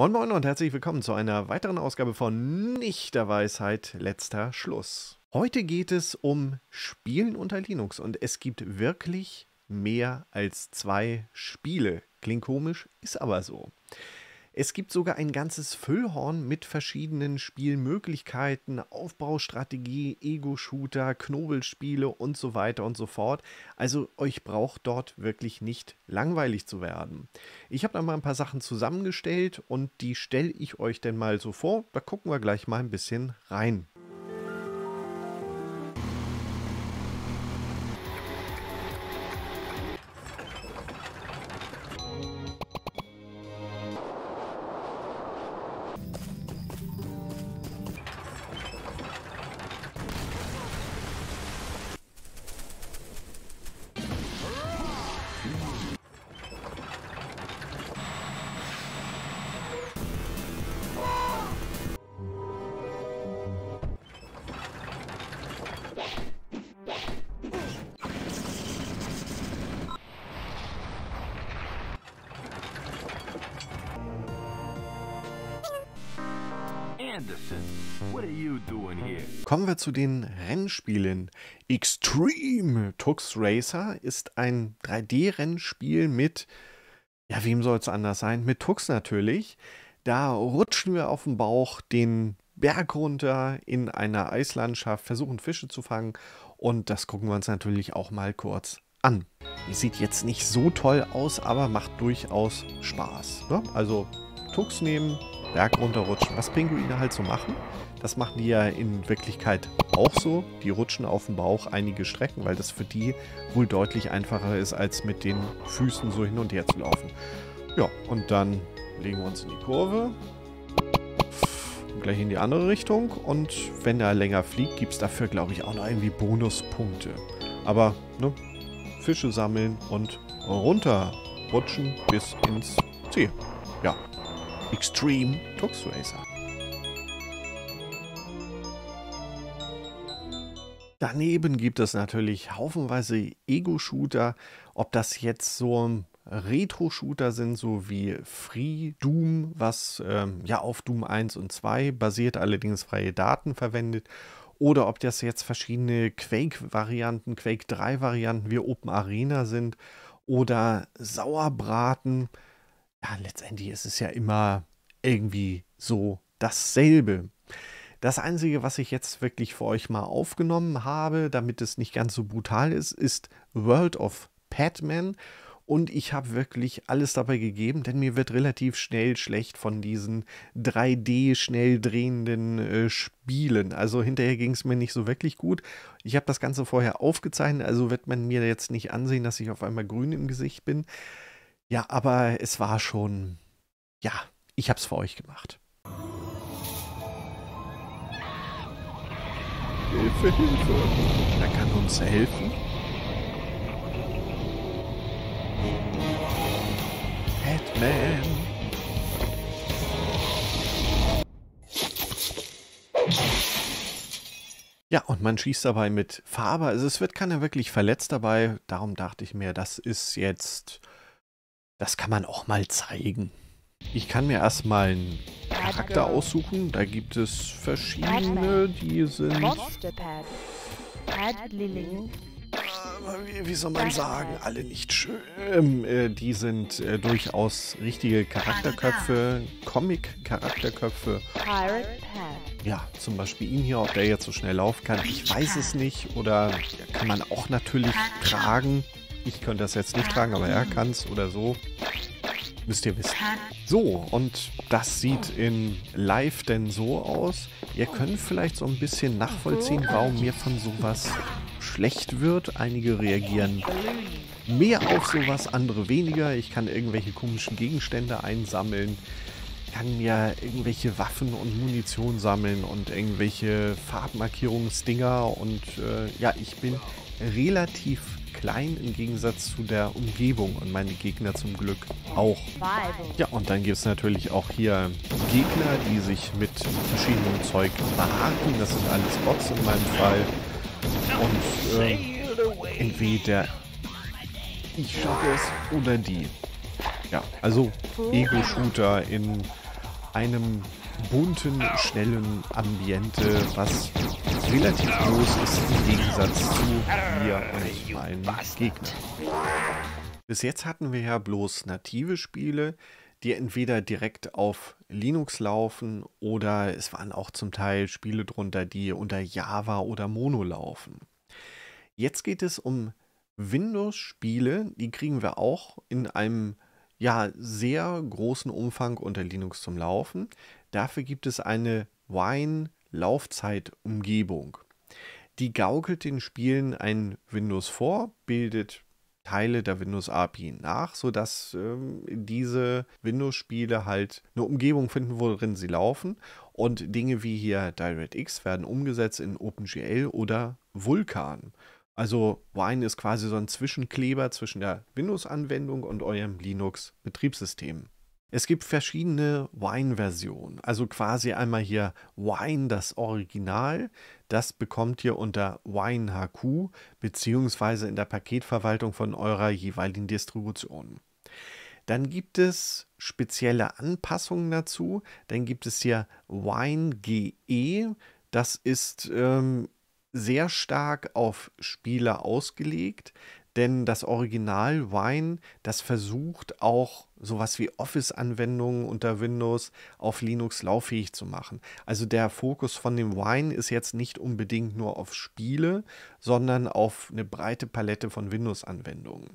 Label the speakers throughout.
Speaker 1: Moin Moin und herzlich willkommen zu einer weiteren Ausgabe von Nichter Weisheit letzter Schluss. Heute geht es um Spielen unter Linux und es gibt wirklich mehr als zwei Spiele. Klingt komisch, ist aber so. Es gibt sogar ein ganzes Füllhorn mit verschiedenen Spielmöglichkeiten, Aufbaustrategie, Ego-Shooter, Knobelspiele und so weiter und so fort. Also euch braucht dort wirklich nicht langweilig zu werden. Ich habe da mal ein paar Sachen zusammengestellt und die stelle ich euch denn mal so vor. Da gucken wir gleich mal ein bisschen rein. Kommen wir zu den Rennspielen. Extreme Tux Racer ist ein 3D-Rennspiel mit, ja, wem soll es anders sein? Mit Tux natürlich. Da rutschen wir auf dem Bauch den Berg runter in einer Eislandschaft, versuchen Fische zu fangen und das gucken wir uns natürlich auch mal kurz an. sieht jetzt nicht so toll aus, aber macht durchaus Spaß. Ne? Also Tux nehmen, Berg runterrutschen. Was Pinguine halt so machen, das machen die ja in Wirklichkeit auch so. Die rutschen auf dem Bauch einige Strecken, weil das für die wohl deutlich einfacher ist, als mit den Füßen so hin und her zu laufen. Ja, und dann legen wir uns in die Kurve. gleich in die andere Richtung. Und wenn er länger fliegt, gibt es dafür, glaube ich, auch noch irgendwie Bonuspunkte. Aber, ne, Fische sammeln und runterrutschen bis ins Ziel. Ja, Extreme Tux Racer. Daneben gibt es natürlich haufenweise Ego-Shooter. Ob das jetzt so Retro-Shooter sind, so wie Free Doom, was ähm, ja auf Doom 1 und 2 basiert, allerdings freie Daten verwendet, oder ob das jetzt verschiedene Quake-Varianten, Quake 3-Varianten wie Open Arena sind oder Sauerbraten ja, letztendlich ist es ja immer irgendwie so dasselbe. Das Einzige, was ich jetzt wirklich für euch mal aufgenommen habe, damit es nicht ganz so brutal ist, ist World of Padman. Und ich habe wirklich alles dabei gegeben, denn mir wird relativ schnell schlecht von diesen 3D schnell drehenden äh, Spielen. Also hinterher ging es mir nicht so wirklich gut. Ich habe das Ganze vorher aufgezeichnet, also wird man mir jetzt nicht ansehen, dass ich auf einmal grün im Gesicht bin. Ja, aber es war schon, ja, ich hab's für euch gemacht. Hilfe, Hilfe! Da kann uns helfen. Batman! Ja, und man schießt dabei mit Farbe. Also es wird keiner wirklich verletzt dabei. Darum dachte ich mir, das ist jetzt das kann man auch mal zeigen. Ich kann mir erstmal einen Charakter aussuchen. Da gibt es verschiedene, die sind... Wie soll man sagen, alle nicht schön. Äh, die sind äh, durchaus richtige Charakterköpfe, Comic-Charakterköpfe. Ja, zum Beispiel ihn hier, ob der jetzt so schnell laufen kann, ich weiß es nicht. Oder kann man auch natürlich tragen. Ich könnte das jetzt nicht tragen, aber er kann es oder so. Müsst ihr wissen. So, und das sieht in live denn so aus. Ihr könnt vielleicht so ein bisschen nachvollziehen, warum mir von sowas schlecht wird. Einige reagieren mehr auf sowas, andere weniger. Ich kann irgendwelche komischen Gegenstände einsammeln, kann mir irgendwelche Waffen und Munition sammeln und irgendwelche Farbmarkierungsdinger und äh, ja, ich bin relativ klein im Gegensatz zu der Umgebung und meine Gegner zum Glück auch. Ja, und dann gibt es natürlich auch hier Gegner, die sich mit verschiedenem Zeug behaken. Das sind alles Bots in meinem Fall. Und äh, entweder ich schaffe es oder die. Ja, also Ego-Shooter in einem bunten, schnellen Ambiente, was relativ groß ist im Gegensatz zu mir und meinen Gegnern. Bis jetzt hatten wir ja bloß native Spiele, die entweder direkt auf Linux laufen oder es waren auch zum Teil Spiele drunter, die unter Java oder Mono laufen. Jetzt geht es um Windows-Spiele, die kriegen wir auch in einem ja, sehr großen Umfang unter Linux zum Laufen. Dafür gibt es eine Wine Laufzeitumgebung. Die gaukelt den Spielen ein Windows vor, bildet Teile der Windows API nach, sodass ähm, diese Windows-Spiele halt eine Umgebung finden, worin sie laufen. Und Dinge wie hier DirectX werden umgesetzt in OpenGL oder Vulkan. Also Wine ist quasi so ein Zwischenkleber zwischen der Windows-Anwendung und eurem Linux-Betriebssystem. Es gibt verschiedene Wine-Versionen. Also quasi einmal hier Wine, das Original. Das bekommt ihr unter Wine HQ beziehungsweise in der Paketverwaltung von eurer jeweiligen Distribution. Dann gibt es spezielle Anpassungen dazu. Dann gibt es hier Wine GE. Das ist ähm, sehr stark auf Spiele ausgelegt denn das Original Wine, das versucht auch sowas wie Office-Anwendungen unter Windows auf Linux lauffähig zu machen. Also der Fokus von dem Wine ist jetzt nicht unbedingt nur auf Spiele, sondern auf eine breite Palette von Windows-Anwendungen.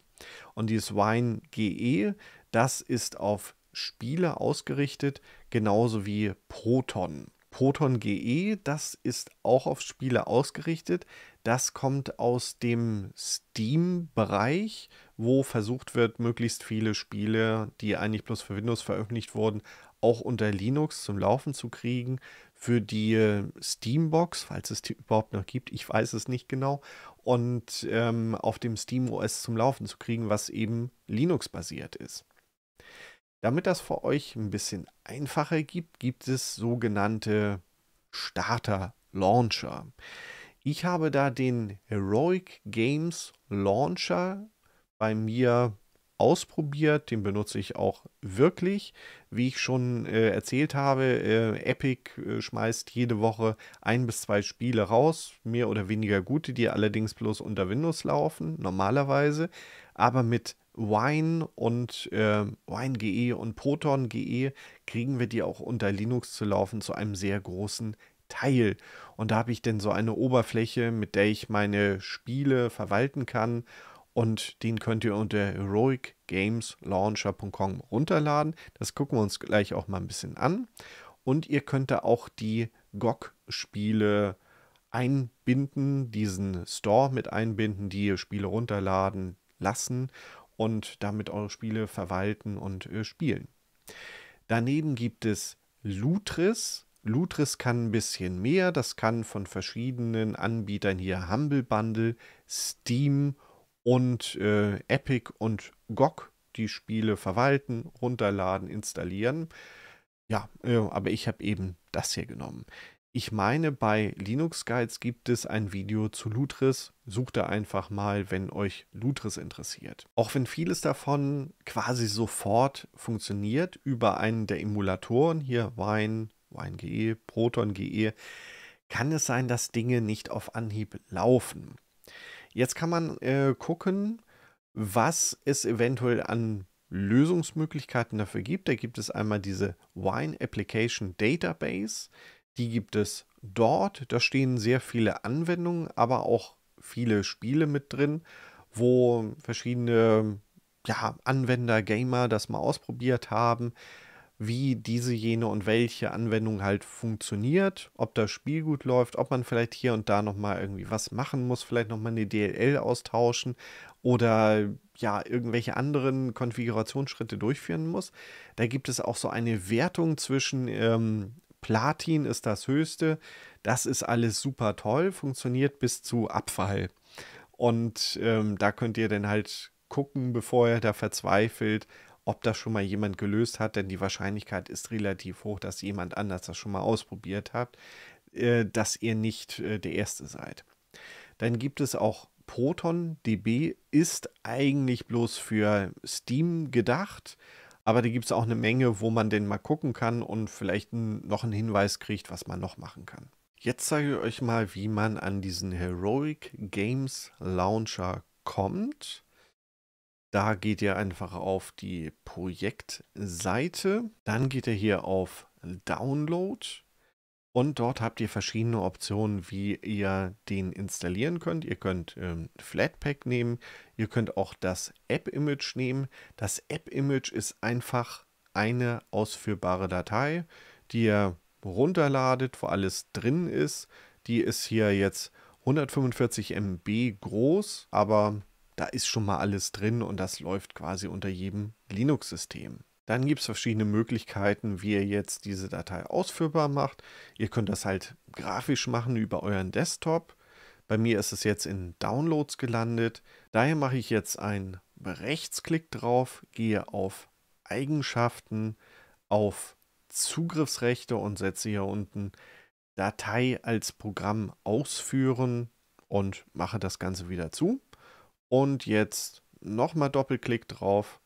Speaker 1: Und dieses Wine GE, das ist auf Spiele ausgerichtet, genauso wie Proton. Proton GE, das ist auch auf Spiele ausgerichtet, das kommt aus dem Steam-Bereich, wo versucht wird, möglichst viele Spiele, die eigentlich bloß für Windows veröffentlicht wurden, auch unter Linux zum Laufen zu kriegen. Für die äh, Steambox, falls es die überhaupt noch gibt, ich weiß es nicht genau, und ähm, auf dem Steam OS zum Laufen zu kriegen, was eben Linux-basiert ist. Damit das für euch ein bisschen einfacher gibt, gibt es sogenannte Starter-Launcher. Ich habe da den Heroic Games Launcher bei mir ausprobiert. Den benutze ich auch wirklich. Wie ich schon äh, erzählt habe, äh, Epic äh, schmeißt jede Woche ein bis zwei Spiele raus, mehr oder weniger gute, die allerdings bloß unter Windows laufen, normalerweise. Aber mit Wine und ähm, Wine.ge und Proton.ge kriegen wir die auch unter Linux zu laufen zu einem sehr großen Teil. Und da habe ich denn so eine Oberfläche, mit der ich meine Spiele verwalten kann. Und den könnt ihr unter heroicgameslauncher.com runterladen. Das gucken wir uns gleich auch mal ein bisschen an. Und ihr könnt da auch die GOG-Spiele einbinden, diesen Store mit einbinden, die ihr Spiele runterladen lassen und damit eure Spiele verwalten und äh, spielen. Daneben gibt es Lutris, Lutris kann ein bisschen mehr. Das kann von verschiedenen Anbietern hier Humble Bundle, Steam und äh, Epic und GOG die Spiele verwalten, runterladen, installieren. Ja, äh, aber ich habe eben das hier genommen. Ich meine, bei Linux Guides gibt es ein Video zu Lutris. Sucht da einfach mal, wenn euch Lutris interessiert. Auch wenn vieles davon quasi sofort funktioniert über einen der Emulatoren, hier Wine, WineGE, ProtonGE, kann es sein, dass Dinge nicht auf Anhieb laufen. Jetzt kann man äh, gucken, was es eventuell an Lösungsmöglichkeiten dafür gibt. Da gibt es einmal diese Wine Application Database. Die gibt es dort. Da stehen sehr viele Anwendungen, aber auch viele Spiele mit drin, wo verschiedene ja, Anwender, Gamer das mal ausprobiert haben wie diese, jene und welche Anwendung halt funktioniert, ob das Spiel gut läuft, ob man vielleicht hier und da nochmal irgendwie was machen muss, vielleicht nochmal eine DLL austauschen oder ja, irgendwelche anderen Konfigurationsschritte durchführen muss. Da gibt es auch so eine Wertung zwischen ähm, Platin ist das höchste, das ist alles super toll, funktioniert bis zu Abfall. Und ähm, da könnt ihr dann halt gucken, bevor ihr da verzweifelt, ob das schon mal jemand gelöst hat, denn die Wahrscheinlichkeit ist relativ hoch, dass jemand anders das schon mal ausprobiert hat, äh, dass ihr nicht äh, der Erste seid. Dann gibt es auch ProtonDB, ist eigentlich bloß für Steam gedacht, aber da gibt es auch eine Menge, wo man den mal gucken kann und vielleicht noch einen Hinweis kriegt, was man noch machen kann. Jetzt zeige ich euch mal, wie man an diesen Heroic Games Launcher kommt. Da geht ihr einfach auf die Projektseite. Dann geht ihr hier auf Download. Und dort habt ihr verschiedene Optionen, wie ihr den installieren könnt. Ihr könnt ähm, Flatpak nehmen. Ihr könnt auch das App-Image nehmen. Das App-Image ist einfach eine ausführbare Datei, die ihr runterladet, wo alles drin ist. Die ist hier jetzt 145 MB groß, aber da ist schon mal alles drin und das läuft quasi unter jedem Linux-System. Dann gibt es verschiedene Möglichkeiten, wie ihr jetzt diese Datei ausführbar macht. Ihr könnt das halt grafisch machen über euren Desktop. Bei mir ist es jetzt in Downloads gelandet. Daher mache ich jetzt einen Rechtsklick drauf, gehe auf Eigenschaften, auf Zugriffsrechte und setze hier unten Datei als Programm ausführen und mache das Ganze wieder zu. Und jetzt nochmal Doppelklick drauf.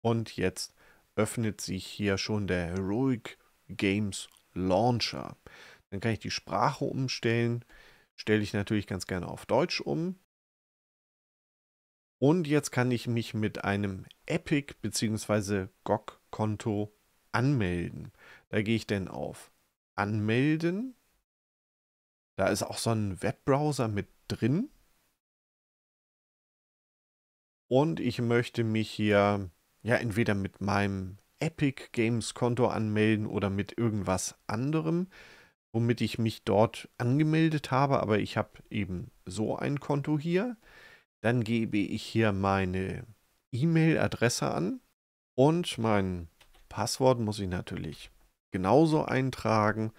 Speaker 1: Und jetzt öffnet sich hier schon der Heroic Games Launcher. Dann kann ich die Sprache umstellen. Stelle ich natürlich ganz gerne auf Deutsch um. Und jetzt kann ich mich mit einem Epic bzw. GOG-Konto anmelden. Da gehe ich dann auf Anmelden. Da ist auch so ein Webbrowser mit drin. Und ich möchte mich hier ja entweder mit meinem Epic Games Konto anmelden oder mit irgendwas anderem, womit ich mich dort angemeldet habe. Aber ich habe eben so ein Konto hier. Dann gebe ich hier meine E-Mail-Adresse an und mein Passwort muss ich natürlich genauso eintragen.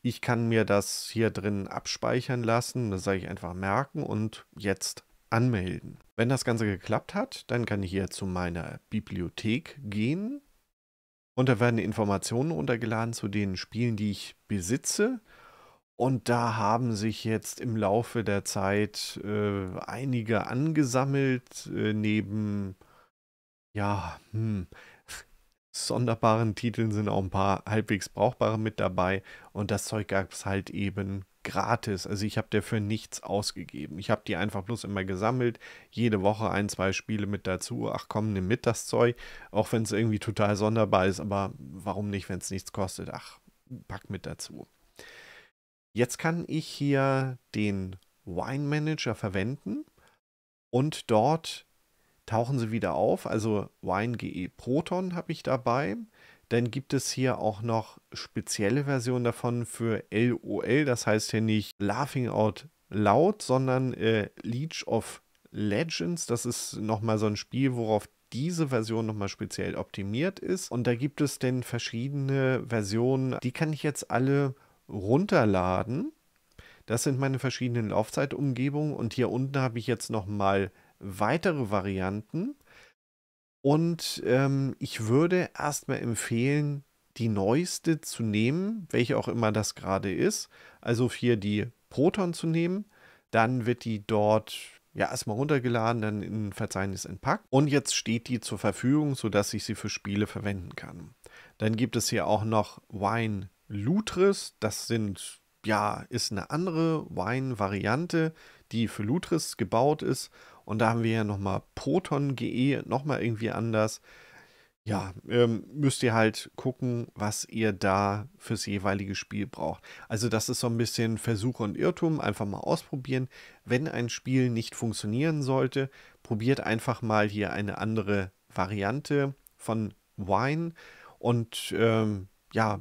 Speaker 1: Ich kann mir das hier drin abspeichern lassen. Das sage ich einfach merken und jetzt anmelden. Wenn das Ganze geklappt hat, dann kann ich hier zu meiner Bibliothek gehen und da werden Informationen runtergeladen zu den Spielen, die ich besitze. Und da haben sich jetzt im Laufe der Zeit äh, einige angesammelt, äh, neben, ja, hm, sonderbaren Titeln sind auch ein paar halbwegs brauchbare mit dabei. Und das Zeug gab es halt eben gratis. Also ich habe dafür nichts ausgegeben. Ich habe die einfach bloß immer gesammelt. Jede Woche ein, zwei Spiele mit dazu. Ach komm, nimm mit das Zeug. Auch wenn es irgendwie total sonderbar ist. Aber warum nicht, wenn es nichts kostet? Ach, pack mit dazu. Jetzt kann ich hier den Wine Manager verwenden. Und dort tauchen sie wieder auf. Also Wine GE Proton habe ich dabei. Dann gibt es hier auch noch spezielle Versionen davon für LOL, das heißt hier nicht Laughing Out Loud, sondern äh, Leech of Legends. Das ist nochmal so ein Spiel, worauf diese Version nochmal speziell optimiert ist. Und da gibt es denn verschiedene Versionen, die kann ich jetzt alle runterladen. Das sind meine verschiedenen Laufzeitumgebungen und hier unten habe ich jetzt nochmal weitere Varianten. Und ähm, ich würde erstmal empfehlen, die neueste zu nehmen, welche auch immer das gerade ist. Also hier die Proton zu nehmen. Dann wird die dort ja erstmal runtergeladen, dann in Verzeichnis entpackt. Und jetzt steht die zur Verfügung, sodass ich sie für Spiele verwenden kann. Dann gibt es hier auch noch Wine Lutris. Das sind, ja, ist eine andere Wine-Variante, die für Lutris gebaut ist und da haben wir ja nochmal Proton GE, nochmal irgendwie anders. Ja, ähm, müsst ihr halt gucken, was ihr da fürs jeweilige Spiel braucht. Also das ist so ein bisschen Versuch und Irrtum, einfach mal ausprobieren. Wenn ein Spiel nicht funktionieren sollte, probiert einfach mal hier eine andere Variante von Wine und ähm, ja,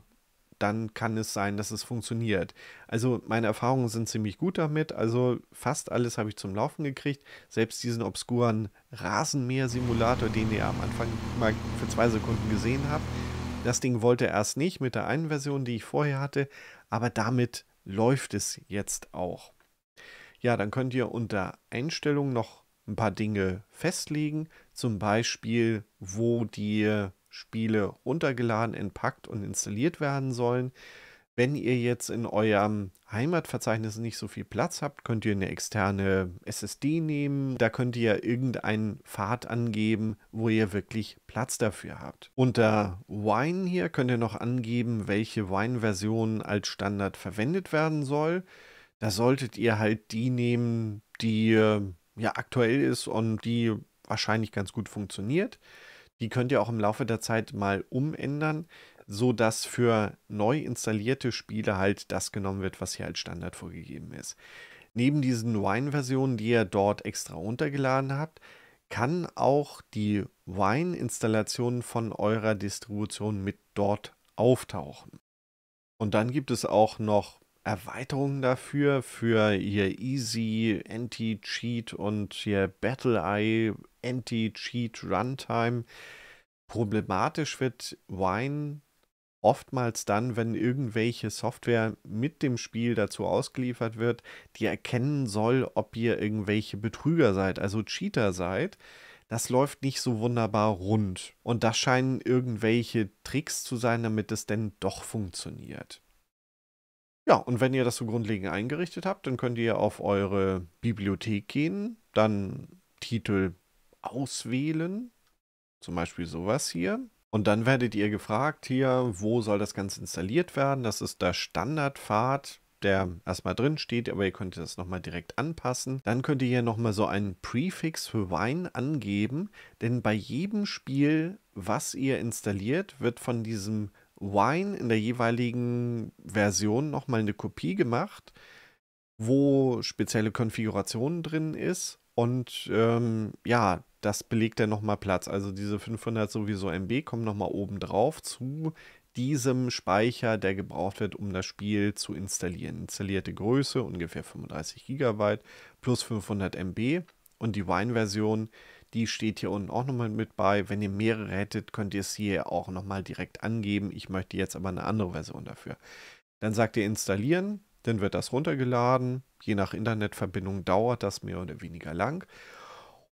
Speaker 1: dann kann es sein, dass es funktioniert. Also meine Erfahrungen sind ziemlich gut damit. Also fast alles habe ich zum Laufen gekriegt. Selbst diesen obskuren Rasenmäher-Simulator, den ihr am Anfang mal für zwei Sekunden gesehen habt. Das Ding wollte erst nicht mit der einen Version, die ich vorher hatte, aber damit läuft es jetzt auch. Ja, dann könnt ihr unter Einstellungen noch ein paar Dinge festlegen, zum Beispiel, wo die Spiele runtergeladen, entpackt und installiert werden sollen. Wenn ihr jetzt in eurem Heimatverzeichnis nicht so viel Platz habt, könnt ihr eine externe SSD nehmen. Da könnt ihr irgendeinen Pfad angeben, wo ihr wirklich Platz dafür habt. Unter Wine hier könnt ihr noch angeben, welche Wine-Version als Standard verwendet werden soll. Da solltet ihr halt die nehmen, die ja aktuell ist und die wahrscheinlich ganz gut funktioniert. Die könnt ihr auch im Laufe der Zeit mal umändern, sodass für neu installierte Spiele halt das genommen wird, was hier als Standard vorgegeben ist. Neben diesen Wine-Versionen, die ihr dort extra runtergeladen habt, kann auch die Wine-Installation von eurer Distribution mit dort auftauchen. Und dann gibt es auch noch Erweiterungen dafür, für ihr Easy, Anti-Cheat und ihr Battle-Eye Anti-Cheat-Runtime. Problematisch wird Wine oftmals dann, wenn irgendwelche Software mit dem Spiel dazu ausgeliefert wird, die erkennen soll, ob ihr irgendwelche Betrüger seid, also Cheater seid. Das läuft nicht so wunderbar rund. Und das scheinen irgendwelche Tricks zu sein, damit es denn doch funktioniert. Ja, und wenn ihr das so grundlegend eingerichtet habt, dann könnt ihr auf eure Bibliothek gehen, dann Titel auswählen. Zum Beispiel sowas hier. Und dann werdet ihr gefragt hier, wo soll das Ganze installiert werden. Das ist der Standardpfad, der erstmal drin steht, aber ihr könnt das nochmal direkt anpassen. Dann könnt ihr hier nochmal so einen Prefix für Wine angeben, denn bei jedem Spiel, was ihr installiert, wird von diesem Wine in der jeweiligen Version nochmal eine Kopie gemacht, wo spezielle Konfigurationen drin ist. Und ähm, ja, das belegt dann nochmal Platz. Also diese 500 sowieso MB kommen nochmal oben drauf zu diesem Speicher, der gebraucht wird, um das Spiel zu installieren. Installierte Größe ungefähr 35 GB plus 500 MB und die Wine-Version, die steht hier unten auch nochmal mit bei. Wenn ihr mehrere hättet, könnt ihr es hier auch nochmal direkt angeben. Ich möchte jetzt aber eine andere Version dafür. Dann sagt ihr installieren, dann wird das runtergeladen. Je nach Internetverbindung dauert das mehr oder weniger lang.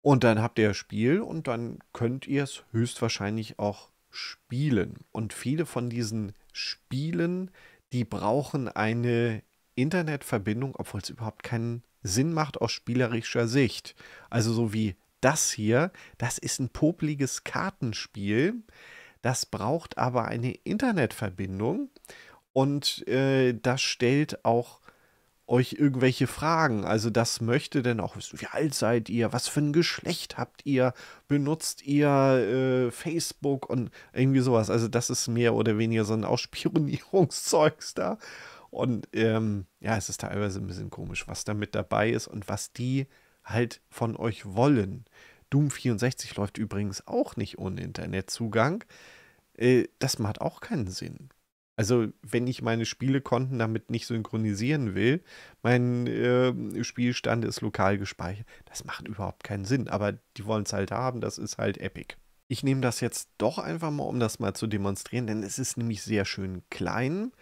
Speaker 1: Und dann habt ihr Spiel und dann könnt ihr es höchstwahrscheinlich auch spielen. Und viele von diesen Spielen, die brauchen eine Internetverbindung, obwohl es überhaupt keinen Sinn macht aus spielerischer Sicht. Also so wie das hier, das ist ein popliges Kartenspiel, das braucht aber eine Internetverbindung und äh, das stellt auch euch irgendwelche Fragen. Also das möchte denn auch wissen, wie alt seid ihr, was für ein Geschlecht habt ihr, benutzt ihr äh, Facebook und irgendwie sowas. Also das ist mehr oder weniger so ein Ausspionierungszeugs da. Und ähm, ja, es ist teilweise ein bisschen komisch, was da mit dabei ist und was die halt von euch wollen. Doom 64 läuft übrigens auch nicht ohne Internetzugang. Äh, das macht auch keinen Sinn. Also, wenn ich meine Spielekonten damit nicht synchronisieren will, mein äh, Spielstand ist lokal gespeichert. Das macht überhaupt keinen Sinn, aber die wollen es halt haben, das ist halt Epic. Ich nehme das jetzt doch einfach mal, um das mal zu demonstrieren, denn es ist nämlich sehr schön klein.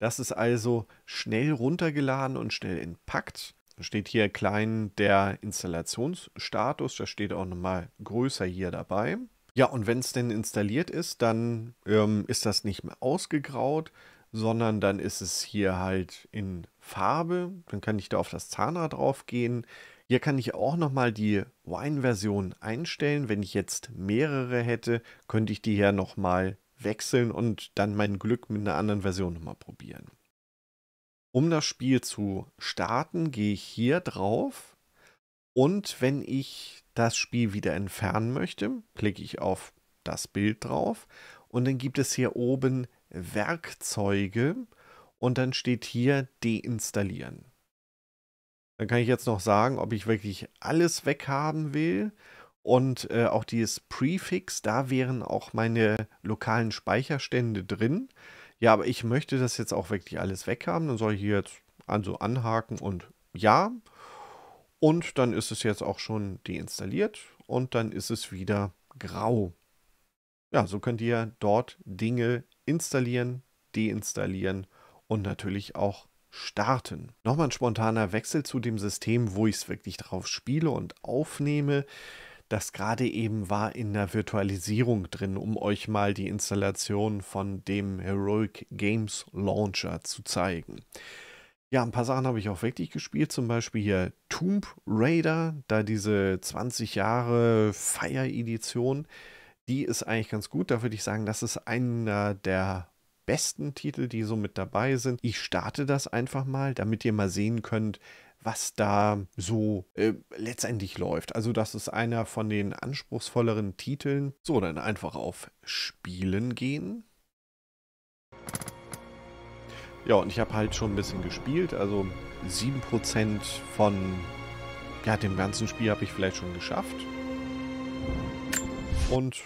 Speaker 1: Das ist also schnell runtergeladen und schnell entpackt. Da steht hier klein der Installationsstatus, da steht auch nochmal größer hier dabei. Ja, und wenn es denn installiert ist, dann ähm, ist das nicht mehr ausgegraut, sondern dann ist es hier halt in Farbe. Dann kann ich da auf das Zahnrad drauf gehen. Hier kann ich auch nochmal die Wine-Version einstellen. Wenn ich jetzt mehrere hätte, könnte ich die hier nochmal wechseln und dann mein Glück mit einer anderen Version nochmal probieren. Um das Spiel zu starten, gehe ich hier drauf und wenn ich das Spiel wieder entfernen möchte, klicke ich auf das Bild drauf und dann gibt es hier oben Werkzeuge und dann steht hier deinstallieren. Dann kann ich jetzt noch sagen, ob ich wirklich alles weghaben will und äh, auch dieses Prefix, da wären auch meine lokalen Speicherstände drin. Ja, aber ich möchte das jetzt auch wirklich alles weghaben, dann soll ich hier jetzt also anhaken und ja. Und dann ist es jetzt auch schon deinstalliert und dann ist es wieder grau. Ja, so könnt ihr dort Dinge installieren, deinstallieren und natürlich auch starten. Nochmal ein spontaner Wechsel zu dem System, wo ich es wirklich drauf spiele und aufnehme. Das gerade eben war in der Virtualisierung drin, um euch mal die Installation von dem Heroic Games Launcher zu zeigen. Ja, ein paar Sachen habe ich auch wirklich gespielt. Zum Beispiel hier Tomb Raider, da diese 20 Jahre feier edition Die ist eigentlich ganz gut. Da würde ich sagen, das ist einer der besten Titel, die so mit dabei sind. Ich starte das einfach mal, damit ihr mal sehen könnt, was da so äh, letztendlich läuft. Also das ist einer von den anspruchsvolleren Titeln. So, dann einfach auf Spielen gehen. Ja, und ich habe halt schon ein bisschen gespielt, also 7% von ja, dem ganzen Spiel habe ich vielleicht schon geschafft. Und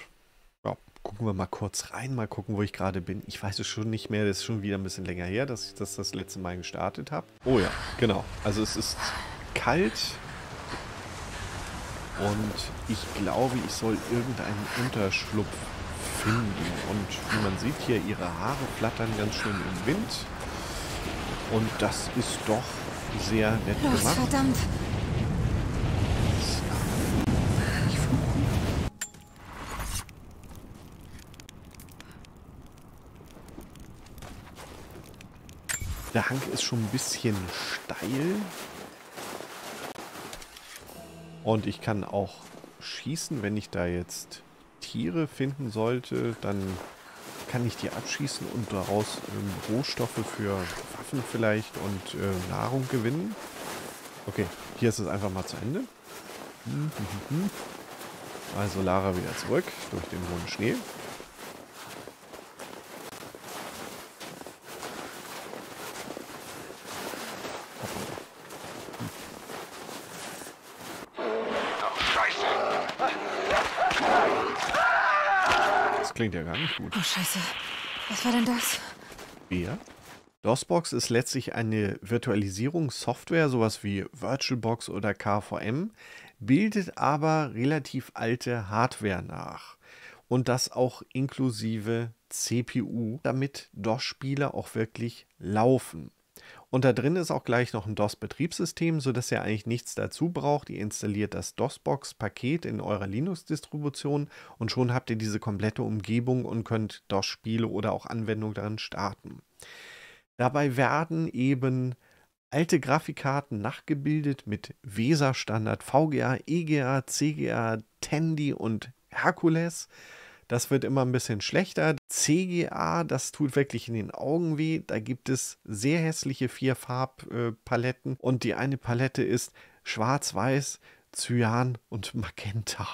Speaker 1: ja, gucken wir mal kurz rein, mal gucken, wo ich gerade bin. Ich weiß es schon nicht mehr, das ist schon wieder ein bisschen länger her, dass ich das das letzte Mal gestartet habe. Oh ja, genau. Also es ist kalt und ich glaube, ich soll irgendeinen Unterschlupf finden. Und wie man sieht hier, ihre Haare flattern ganz schön im Wind. Und das ist doch sehr nett Los, gemacht. verdammt! Der Hang ist schon ein bisschen steil. Und ich kann auch schießen, wenn ich da jetzt Tiere finden sollte, dann kann ich die abschießen und daraus ähm, Rohstoffe für Waffen vielleicht und äh, Nahrung gewinnen. Okay, hier ist es einfach mal zu Ende. Also Lara wieder zurück durch den hohen Schnee. Das klingt ja gar nicht gut. Oh Scheiße. Was war denn das? Bier? DOSBox ist letztlich eine Virtualisierungssoftware, sowas wie VirtualBox oder KVM, bildet aber relativ alte Hardware nach. Und das auch inklusive CPU, damit DOS-Spiele auch wirklich laufen. Und da drin ist auch gleich noch ein DOS-Betriebssystem, sodass ihr eigentlich nichts dazu braucht. Ihr installiert das DOSBox-Paket in eurer Linux-Distribution und schon habt ihr diese komplette Umgebung und könnt DOS-Spiele oder auch Anwendungen darin starten. Dabei werden eben alte Grafikkarten nachgebildet mit Weser-Standard, VGA, EGA, CGA, Tandy und Herkules. Das wird immer ein bisschen schlechter. CGA, das tut wirklich in den Augen weh. Da gibt es sehr hässliche vier Farbpaletten. Und die eine Palette ist Schwarz-Weiß, Cyan und Magenta.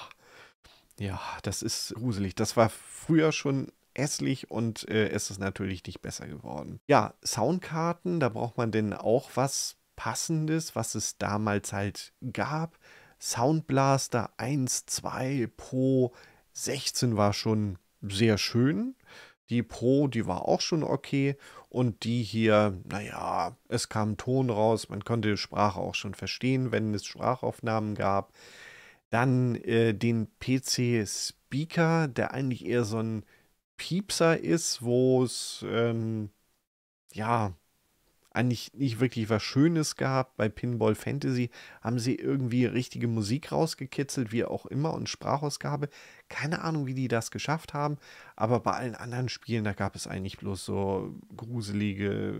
Speaker 1: Ja, das ist gruselig. Das war früher schon hässlich und äh, es ist natürlich nicht besser geworden. Ja, Soundkarten, da braucht man denn auch was Passendes, was es damals halt gab. Soundblaster 1, 2, Pro 16 war schon sehr schön. Die Pro, die war auch schon okay. Und die hier, naja, es kam Ton raus. Man konnte Sprache auch schon verstehen, wenn es Sprachaufnahmen gab. Dann äh, den PC Speaker, der eigentlich eher so ein Piepser ist, wo es ähm, ja eigentlich nicht wirklich was Schönes gab. Bei Pinball Fantasy haben sie irgendwie richtige Musik rausgekitzelt, wie auch immer, und Sprachausgabe. Keine Ahnung, wie die das geschafft haben, aber bei allen anderen Spielen, da gab es eigentlich bloß so gruselige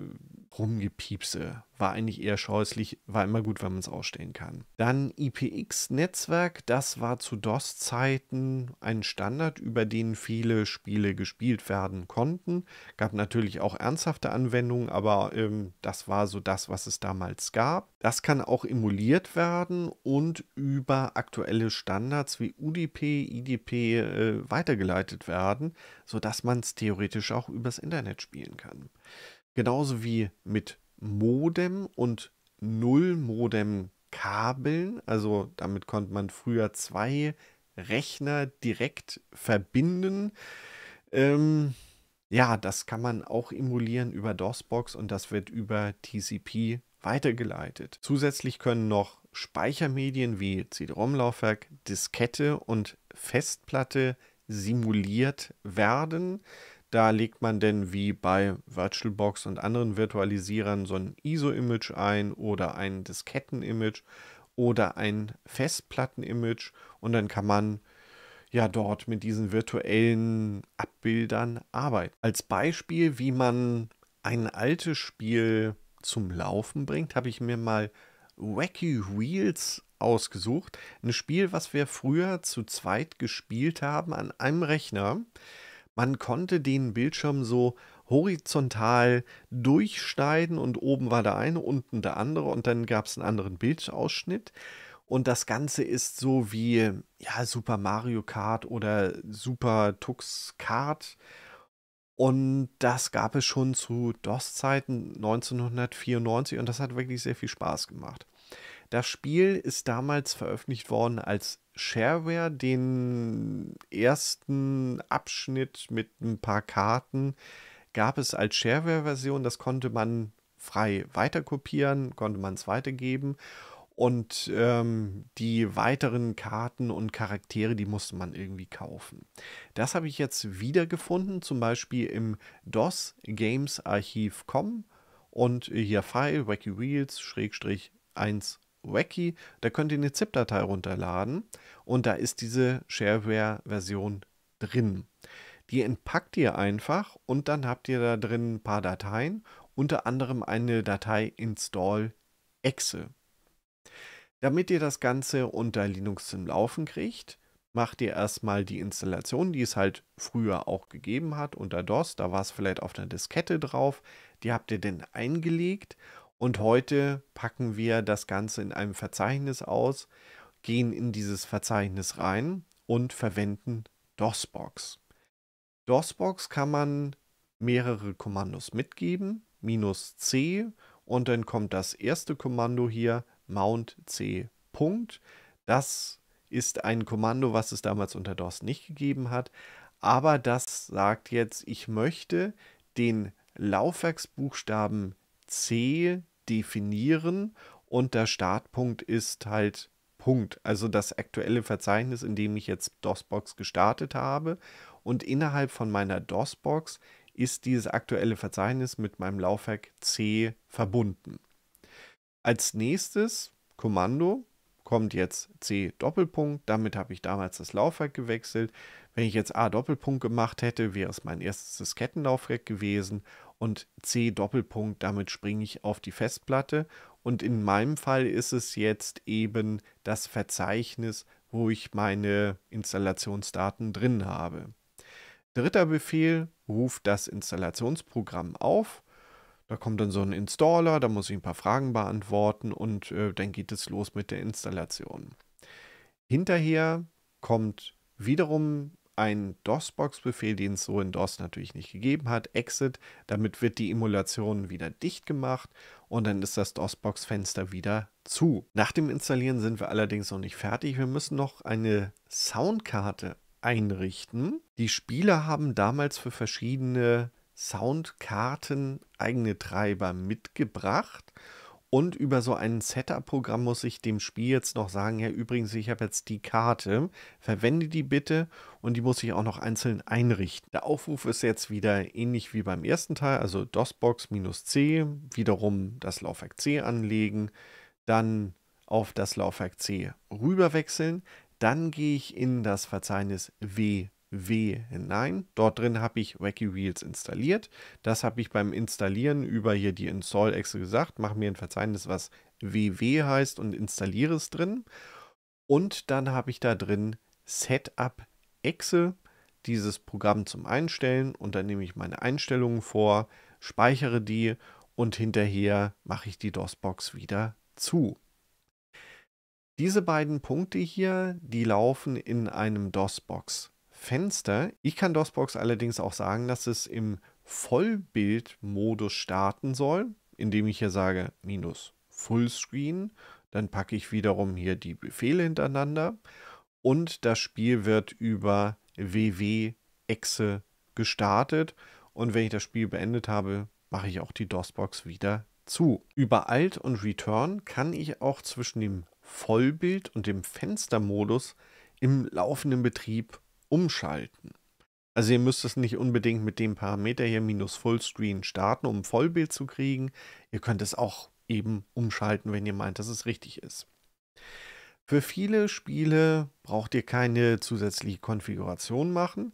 Speaker 1: Rumgepiepse war eigentlich eher scheußlich, war immer gut, wenn man es ausstehen kann. Dann IPX-Netzwerk, das war zu DOS-Zeiten ein Standard, über den viele Spiele gespielt werden konnten. Gab natürlich auch ernsthafte Anwendungen, aber ähm, das war so das, was es damals gab. Das kann auch emuliert werden und über aktuelle Standards wie UDP, IDP äh, weitergeleitet werden, sodass man es theoretisch auch übers Internet spielen kann. Genauso wie mit Modem und Null-Modem-Kabeln. Also damit konnte man früher zwei Rechner direkt verbinden. Ähm, ja, das kann man auch emulieren über DOSBox und das wird über TCP weitergeleitet. Zusätzlich können noch Speichermedien wie CD-ROM-Laufwerk, Diskette und Festplatte simuliert werden. Da legt man denn wie bei VirtualBox und anderen Virtualisierern so ein ISO-Image ein oder ein Disketten-Image oder ein Festplatten-Image und dann kann man ja dort mit diesen virtuellen Abbildern arbeiten. Als Beispiel, wie man ein altes Spiel zum Laufen bringt, habe ich mir mal Wacky Wheels ausgesucht. Ein Spiel, was wir früher zu zweit gespielt haben an einem Rechner. Man konnte den Bildschirm so horizontal durchschneiden und oben war der eine, unten der andere und dann gab es einen anderen Bildausschnitt. Und das Ganze ist so wie ja, Super Mario Kart oder Super Tux Kart. Und das gab es schon zu DOS-Zeiten 1994 und das hat wirklich sehr viel Spaß gemacht. Das Spiel ist damals veröffentlicht worden als Shareware, den ersten Abschnitt mit ein paar Karten gab es als Shareware-Version, das konnte man frei weiterkopieren, konnte man es weitergeben und ähm, die weiteren Karten und Charaktere, die musste man irgendwie kaufen. Das habe ich jetzt wiedergefunden, zum Beispiel im DOS Games Archiv.com und hier File, Wacky Wheels, Schrägstrich 1 Wacky, da könnt ihr eine ZIP-Datei runterladen und da ist diese Shareware-Version drin. Die entpackt ihr einfach und dann habt ihr da drin ein paar Dateien, unter anderem eine Datei install exe. Damit ihr das Ganze unter Linux zum Laufen kriegt, macht ihr erstmal die Installation, die es halt früher auch gegeben hat unter DOS. Da war es vielleicht auf einer Diskette drauf. Die habt ihr dann eingelegt und heute packen wir das Ganze in einem Verzeichnis aus, gehen in dieses Verzeichnis rein und verwenden DOSBox. DOSBox kann man mehrere Kommandos mitgeben, minus C und dann kommt das erste Kommando hier, mount C. Das ist ein Kommando, was es damals unter DOS nicht gegeben hat, aber das sagt jetzt, ich möchte den Laufwerksbuchstaben C definieren und der Startpunkt ist halt Punkt, also das aktuelle Verzeichnis, in dem ich jetzt DOSBox gestartet habe. Und innerhalb von meiner DOSBox ist dieses aktuelle Verzeichnis mit meinem Laufwerk C verbunden. Als nächstes Kommando kommt jetzt C Doppelpunkt. Damit habe ich damals das Laufwerk gewechselt. Wenn ich jetzt A Doppelpunkt gemacht hätte, wäre es mein erstes Diskettenlaufwerk gewesen und C Doppelpunkt, damit springe ich auf die Festplatte. Und in meinem Fall ist es jetzt eben das Verzeichnis, wo ich meine Installationsdaten drin habe. Dritter Befehl ruft das Installationsprogramm auf. Da kommt dann so ein Installer, da muss ich ein paar Fragen beantworten und äh, dann geht es los mit der Installation. Hinterher kommt wiederum einen DOS-Box-Befehl, den es so in DOS natürlich nicht gegeben hat, Exit. Damit wird die Emulation wieder dicht gemacht und dann ist das DOS-Box-Fenster wieder zu. Nach dem Installieren sind wir allerdings noch nicht fertig. Wir müssen noch eine Soundkarte einrichten. Die Spieler haben damals für verschiedene Soundkarten eigene Treiber mitgebracht und über so ein Setup-Programm muss ich dem Spiel jetzt noch sagen, ja übrigens, ich habe jetzt die Karte, verwende die bitte und die muss ich auch noch einzeln einrichten. Der Aufruf ist jetzt wieder ähnlich wie beim ersten Teil, also DOSBox-C, wiederum das Laufwerk C anlegen, dann auf das Laufwerk C rüberwechseln, dann gehe ich in das Verzeichnis W W hinein. Dort drin habe ich Wacky Wheels installiert. Das habe ich beim Installieren über hier die Install-Exe gesagt. Mache mir ein Verzeichnis, was WW heißt und installiere es drin. Und dann habe ich da drin Setup-Exe, dieses Programm zum Einstellen. Und dann nehme ich meine Einstellungen vor, speichere die und hinterher mache ich die DOS-Box wieder zu. Diese beiden Punkte hier, die laufen in einem DOS-Box Fenster. Ich kann DOSBox allerdings auch sagen, dass es im Vollbildmodus starten soll, indem ich hier sage minus Fullscreen. Dann packe ich wiederum hier die Befehle hintereinander und das Spiel wird über ww-Exe gestartet. Und wenn ich das Spiel beendet habe, mache ich auch die DOSBox wieder zu. Über Alt und Return kann ich auch zwischen dem Vollbild und dem Fenstermodus im laufenden Betrieb umschalten. Also ihr müsst es nicht unbedingt mit dem Parameter hier minus Fullscreen starten, um Vollbild zu kriegen. Ihr könnt es auch eben umschalten, wenn ihr meint, dass es richtig ist. Für viele Spiele braucht ihr keine zusätzliche Konfiguration machen.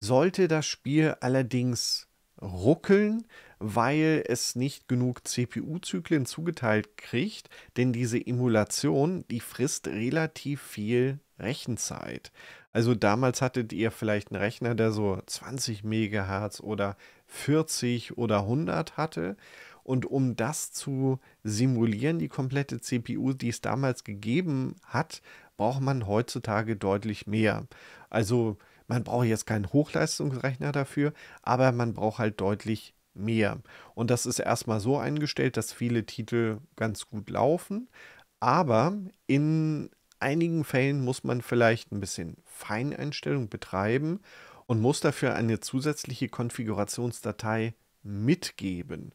Speaker 1: Sollte das Spiel allerdings ruckeln, weil es nicht genug CPU-Zyklen zugeteilt kriegt, denn diese Emulation, die frisst relativ viel Rechenzeit. Also damals hattet ihr vielleicht einen Rechner, der so 20 Megahertz oder 40 oder 100 hatte. Und um das zu simulieren, die komplette CPU, die es damals gegeben hat, braucht man heutzutage deutlich mehr. Also man braucht jetzt keinen Hochleistungsrechner dafür, aber man braucht halt deutlich mehr. Und das ist erstmal so eingestellt, dass viele Titel ganz gut laufen. Aber in einigen Fällen muss man vielleicht ein bisschen Feineinstellung betreiben und muss dafür eine zusätzliche Konfigurationsdatei mitgeben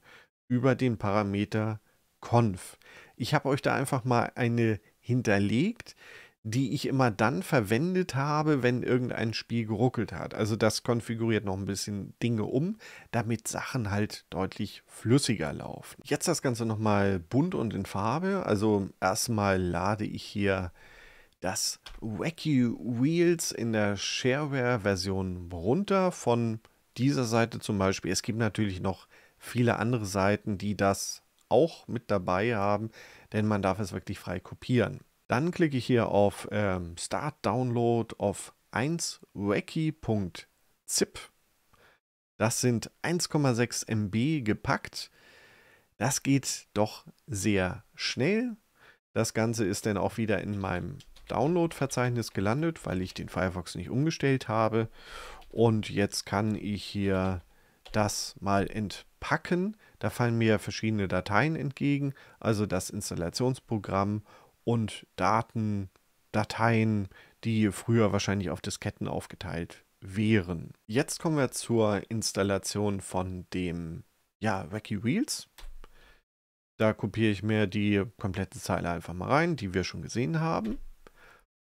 Speaker 1: über den Parameter conf. Ich habe euch da einfach mal eine hinterlegt, die ich immer dann verwendet habe, wenn irgendein Spiel geruckelt hat. Also das konfiguriert noch ein bisschen Dinge um, damit Sachen halt deutlich flüssiger laufen. Jetzt das Ganze nochmal bunt und in Farbe. Also erstmal lade ich hier das Wacky Wheels in der Shareware-Version runter von dieser Seite zum Beispiel. Es gibt natürlich noch viele andere Seiten, die das auch mit dabei haben, denn man darf es wirklich frei kopieren. Dann klicke ich hier auf ähm, Start Download auf 1wacky.zip. Das sind 1,6 MB gepackt. Das geht doch sehr schnell. Das Ganze ist dann auch wieder in meinem Download-Verzeichnis gelandet, weil ich den Firefox nicht umgestellt habe. Und jetzt kann ich hier das mal entpacken. Da fallen mir verschiedene Dateien entgegen, also das Installationsprogramm und Daten, Dateien, die früher wahrscheinlich auf Disketten aufgeteilt wären. Jetzt kommen wir zur Installation von dem ja, Wacky Wheels. Da kopiere ich mir die komplette Zeile einfach mal rein, die wir schon gesehen haben.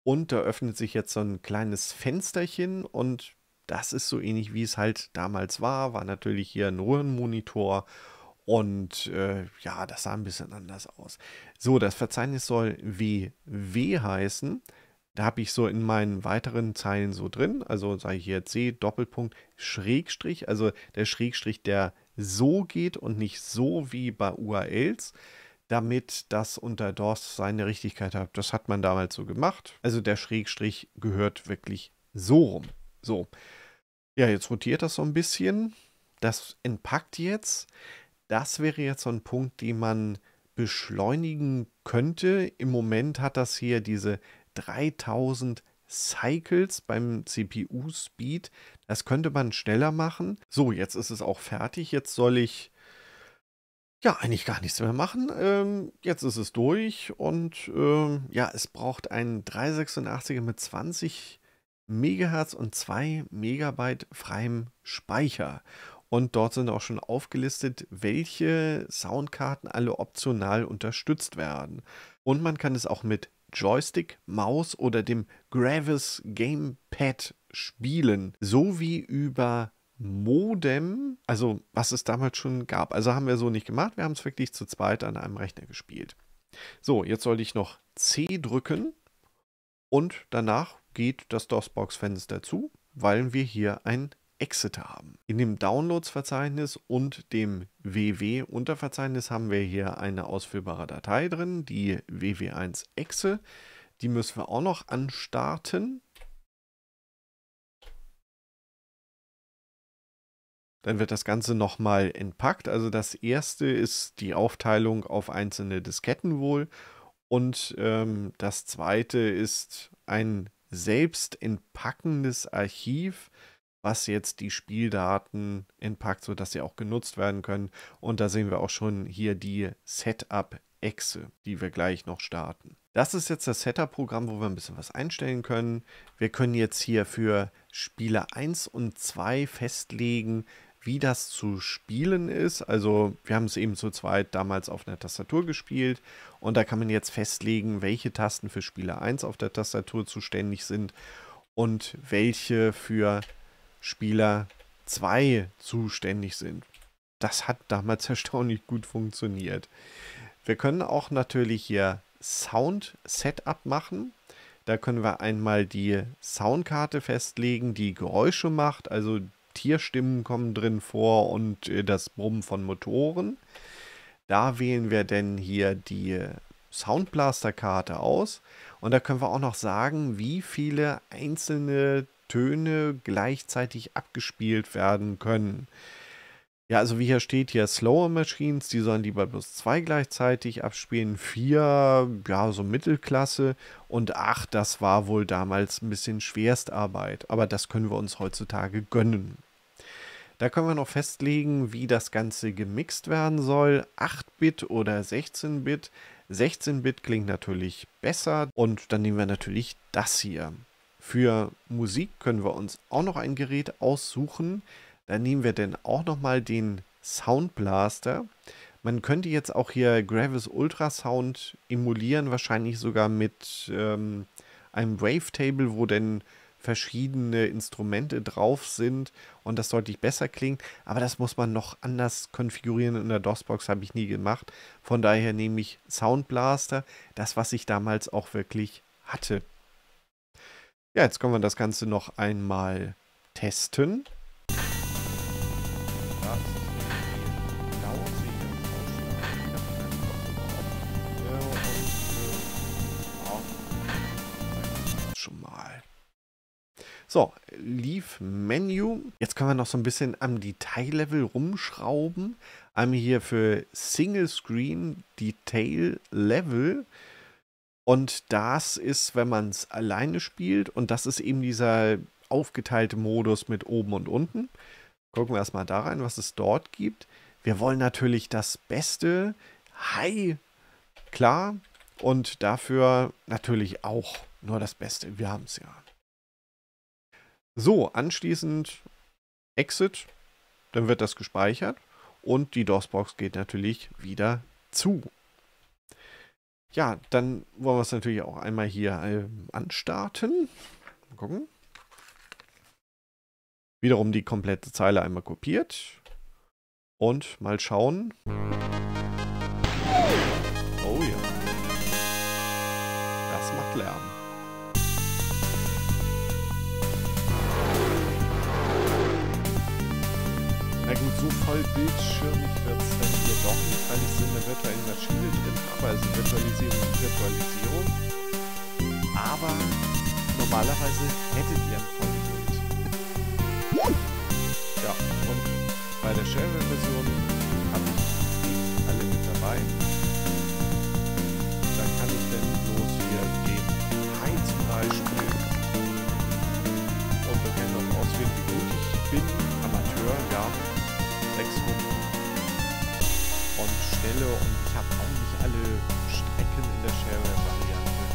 Speaker 1: Und da öffnet sich jetzt so ein kleines Fensterchen und das ist so ähnlich wie es halt damals war. War natürlich hier ein Röhrenmonitor und äh, ja, das sah ein bisschen anders aus. So, das Verzeichnis soll WW heißen. Da habe ich so in meinen weiteren Zeilen so drin, also sage ich hier C, Doppelpunkt, Schrägstrich, also der Schrägstrich, der so geht und nicht so wie bei URLs damit das unter DOS seine Richtigkeit hat. Das hat man damals so gemacht. Also der Schrägstrich gehört wirklich so rum. So. Ja, jetzt rotiert das so ein bisschen. Das entpackt jetzt. Das wäre jetzt so ein Punkt, den man beschleunigen könnte. Im Moment hat das hier diese 3000 Cycles beim CPU-Speed. Das könnte man schneller machen. So, jetzt ist es auch fertig. Jetzt soll ich ja, eigentlich gar nichts mehr machen. Ähm, jetzt ist es durch und ähm, ja, es braucht einen 386er mit 20 MHz und 2 MB freiem Speicher. Und dort sind auch schon aufgelistet, welche Soundkarten alle optional unterstützt werden. Und man kann es auch mit Joystick, Maus oder dem Gravis Gamepad spielen, sowie über Modem, also was es damals schon gab. Also haben wir so nicht gemacht, wir haben es wirklich zu zweit an einem Rechner gespielt. So, jetzt sollte ich noch C drücken und danach geht das DOSBox-Fenster zu, weil wir hier ein Exit haben. In dem Downloads-Verzeichnis und dem WW-Unterverzeichnis haben wir hier eine ausführbare Datei drin, die WW1-Exe. Die müssen wir auch noch anstarten. Dann wird das Ganze nochmal entpackt. Also das erste ist die Aufteilung auf einzelne Disketten wohl. Und ähm, das zweite ist ein selbst entpackendes Archiv, was jetzt die Spieldaten entpackt, sodass sie auch genutzt werden können. Und da sehen wir auch schon hier die Setup-Echse, die wir gleich noch starten. Das ist jetzt das Setup-Programm, wo wir ein bisschen was einstellen können. Wir können jetzt hier für Spiele 1 und 2 festlegen, wie das zu spielen ist. Also wir haben es eben zu zweit damals auf einer Tastatur gespielt und da kann man jetzt festlegen, welche Tasten für Spieler 1 auf der Tastatur zuständig sind und welche für Spieler 2 zuständig sind. Das hat damals erstaunlich gut funktioniert. Wir können auch natürlich hier Sound-Setup machen. Da können wir einmal die Soundkarte festlegen, die Geräusche macht, also Tierstimmen kommen drin vor und äh, das Brummen von Motoren. Da wählen wir denn hier die Soundblaster-Karte aus. Und da können wir auch noch sagen, wie viele einzelne Töne gleichzeitig abgespielt werden können. Ja, also wie hier steht, hier Slower Machines, die sollen lieber bloß zwei gleichzeitig abspielen, vier, ja, so Mittelklasse und acht, das war wohl damals ein bisschen Schwerstarbeit, aber das können wir uns heutzutage gönnen. Da können wir noch festlegen, wie das Ganze gemixt werden soll, 8-Bit oder 16-Bit. 16-Bit klingt natürlich besser und dann nehmen wir natürlich das hier. Für Musik können wir uns auch noch ein Gerät aussuchen. Dann nehmen wir dann auch nochmal den Sound Blaster. Man könnte jetzt auch hier Gravis Ultrasound emulieren, wahrscheinlich sogar mit ähm, einem Wavetable, wo denn verschiedene Instrumente drauf sind und das deutlich besser klingt. Aber das muss man noch anders konfigurieren. In der DOSBox habe ich nie gemacht. Von daher nehme ich Sound Blaster, das, was ich damals auch wirklich hatte. Ja, jetzt können wir das Ganze noch einmal testen. So, Leave Menu. Jetzt können wir noch so ein bisschen am Detail-Level rumschrauben. Einmal hier für Single Screen Detail Level. Und das ist, wenn man es alleine spielt. Und das ist eben dieser aufgeteilte Modus mit oben und unten. Gucken wir erstmal da rein, was es dort gibt. Wir wollen natürlich das Beste. Hi! Klar. Und dafür natürlich auch nur das Beste. Wir haben es ja. So, anschließend Exit, dann wird das gespeichert und die DOS-Box geht natürlich wieder zu. Ja, dann wollen wir es natürlich auch einmal hier ähm, anstarten. Mal gucken. Wiederum die komplette Zeile einmal kopiert. Und mal schauen. Oh ja. Das macht Lärm. so voll bildschirmig wird es dann hier doch nicht, weil ich so eine virtuelle Maschine drin habe, also Virtualisierung und Virtualisierung. Aber normalerweise hättet ihr ein Vollbild. Ja, und bei der Shareware-Version habe ich nicht alle mit dabei. Da kann ich dann bloß hier den Hi zum Beispiel und wir können auch auswählen, wie gut ich bin. Amateur, ja sechs Runden und stelle und ich habe auch nicht alle Strecken in der Shareware-Variante.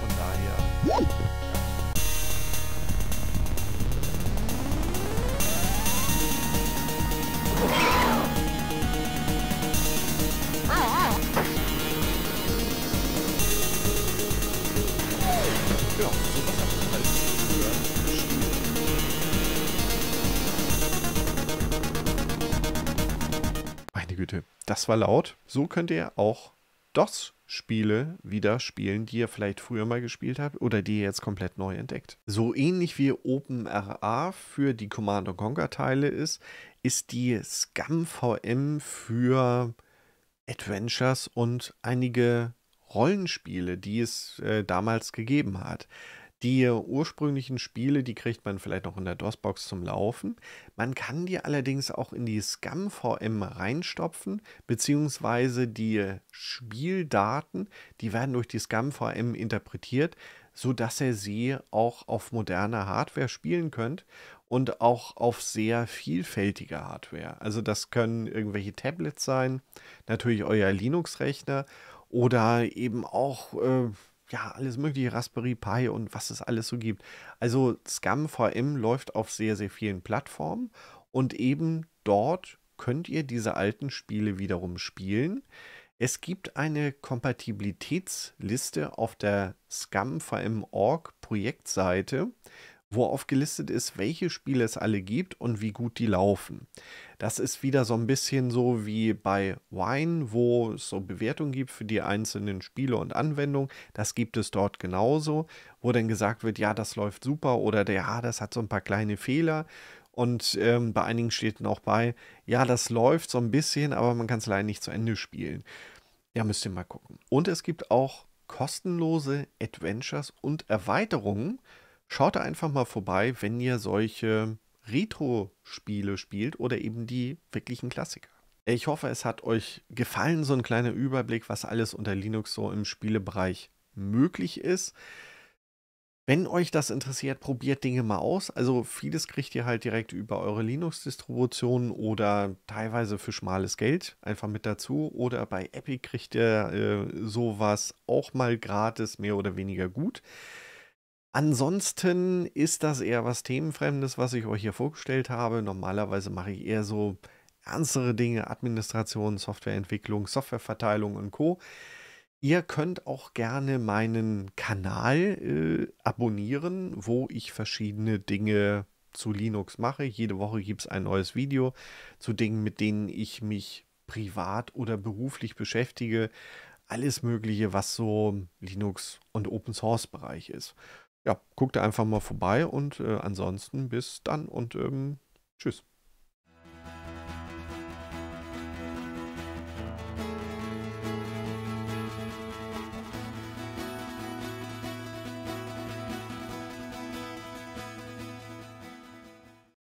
Speaker 1: Von daher... zwar laut, so könnt ihr auch DOS Spiele wieder spielen, die ihr vielleicht früher mal gespielt habt oder die ihr jetzt komplett neu entdeckt. So ähnlich wie OpenRA für die Command Conquer Teile ist, ist die Scam VM für Adventures und einige Rollenspiele, die es äh, damals gegeben hat. Die ursprünglichen Spiele, die kriegt man vielleicht noch in der DOS-Box zum Laufen. Man kann die allerdings auch in die SCAM-VM reinstopfen, beziehungsweise die Spieldaten, die werden durch die SCAM-VM interpretiert, sodass ihr sie auch auf moderner Hardware spielen könnt und auch auf sehr vielfältiger Hardware. Also das können irgendwelche Tablets sein, natürlich euer Linux-Rechner oder eben auch... Äh, ja, alles mögliche, Raspberry Pi und was es alles so gibt. Also Scam VM läuft auf sehr, sehr vielen Plattformen und eben dort könnt ihr diese alten Spiele wiederum spielen. Es gibt eine Kompatibilitätsliste auf der scamvm.org Projektseite wo aufgelistet ist, welche Spiele es alle gibt und wie gut die laufen. Das ist wieder so ein bisschen so wie bei Wine, wo es so Bewertungen gibt für die einzelnen Spiele und Anwendungen. Das gibt es dort genauso, wo dann gesagt wird, ja, das läuft super oder ja, das hat so ein paar kleine Fehler. Und ähm, bei einigen steht dann auch bei, ja, das läuft so ein bisschen, aber man kann es leider nicht zu Ende spielen. Ja, müsst ihr mal gucken. Und es gibt auch kostenlose Adventures und Erweiterungen Schaut einfach mal vorbei, wenn ihr solche Retro-Spiele spielt oder eben die wirklichen Klassiker. Ich hoffe, es hat euch gefallen, so ein kleiner Überblick, was alles unter Linux so im Spielebereich möglich ist. Wenn euch das interessiert, probiert Dinge mal aus. Also vieles kriegt ihr halt direkt über eure Linux-Distribution oder teilweise für schmales Geld einfach mit dazu. Oder bei Epic kriegt ihr äh, sowas auch mal gratis, mehr oder weniger gut. Ansonsten ist das eher was Themenfremdes, was ich euch hier vorgestellt habe. Normalerweise mache ich eher so ernstere Dinge, Administration, Softwareentwicklung, Softwareverteilung und Co. Ihr könnt auch gerne meinen Kanal äh, abonnieren, wo ich verschiedene Dinge zu Linux mache. Jede Woche gibt es ein neues Video zu Dingen, mit denen ich mich privat oder beruflich beschäftige. Alles Mögliche, was so Linux- und Open-Source-Bereich ist ja, guckt einfach mal vorbei und äh, ansonsten bis dann und ähm, tschüss.